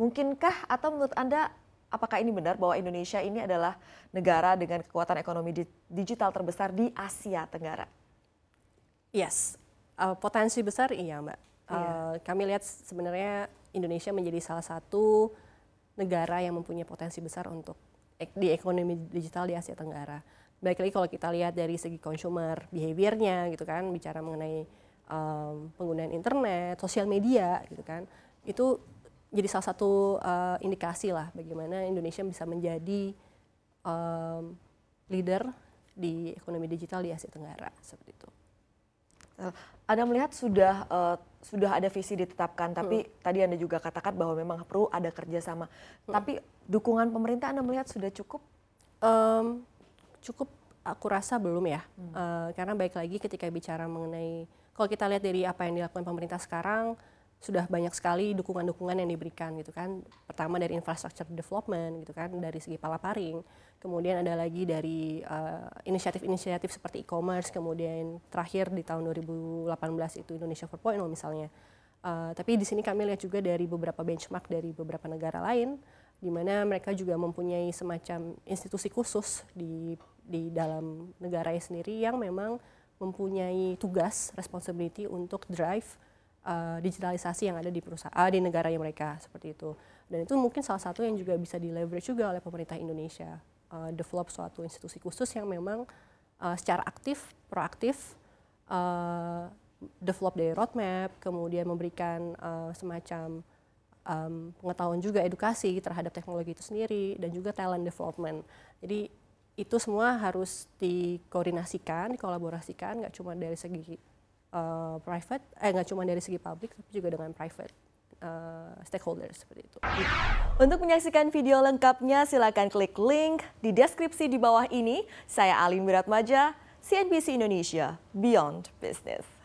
Mungkinkah atau menurut Anda apakah ini benar bahwa Indonesia ini adalah negara dengan kekuatan ekonomi digital terbesar di Asia Tenggara? Yes, uh, potensi besar iya Mbak. Uh, iya. eh, yeah. kami lihat sebenarnya Indonesia menjadi salah satu negara yang mempunyai potensi besar untuk ek di ekonomi digital di Asia Tenggara. Baik lagi kalau kita lihat dari segi consumer behaviornya gitu kan, bicara mengenai um, penggunaan internet, sosial media gitu kan, itu jadi salah satu uh, indikasi lah bagaimana Indonesia bisa menjadi um, leader di ekonomi digital di Asia Tenggara seperti itu. Eh, Anda melihat sudah uh, sudah ada visi ditetapkan, tapi hmm. tadi Anda juga katakan bahwa memang perlu ada kerjasama. Hmm. Tapi dukungan pemerintah Anda melihat sudah cukup? Um, cukup, aku rasa belum ya. Hmm. Uh, karena baik lagi ketika bicara mengenai kalau kita lihat dari apa yang dilakukan pemerintah sekarang, sudah banyak sekali dukungan-dukungan yang diberikan gitu kan. Pertama dari infrastructure development gitu kan dari segi palaparing, kemudian ada lagi dari eh, inisiatif-inisiatif uh, seperti e-commerce, kemudian terakhir di tahun 2018 itu Indonesia 4.0 misalnya. Uh, tapi di sini kami lihat juga dari beberapa benchmark dari beberapa negara lain di mana mereka juga mempunyai semacam institusi khusus di di dalam negaranya sendiri yang memang mempunyai tugas responsibility untuk drive Eh, digitalisasi yang ada di perusahaan ah, di negaranya mereka seperti itu. Dan itu mungkin salah satu yang juga bisa di leverage juga oleh pemerintah Indonesia uh, develop suatu institusi khusus yang memang uh, secara aktif, proaktif uh, develop dari roadmap, kemudian memberikan uh, semacam um, pengetahuan juga edukasi terhadap teknologi itu sendiri dan juga talent development. Jadi itu semua harus dikoordinasikan, dikolaborasikan, nggak cuma dari segi uh, private, eh nggak cuma dari segi publik tapi juga dengan private uh, stakeholders seperti itu. Untuk menyaksikan video lengkapnya silakan klik link di deskripsi di bawah ini. Saya Alim Wiratmaja, CNBC Indonesia Beyond Business.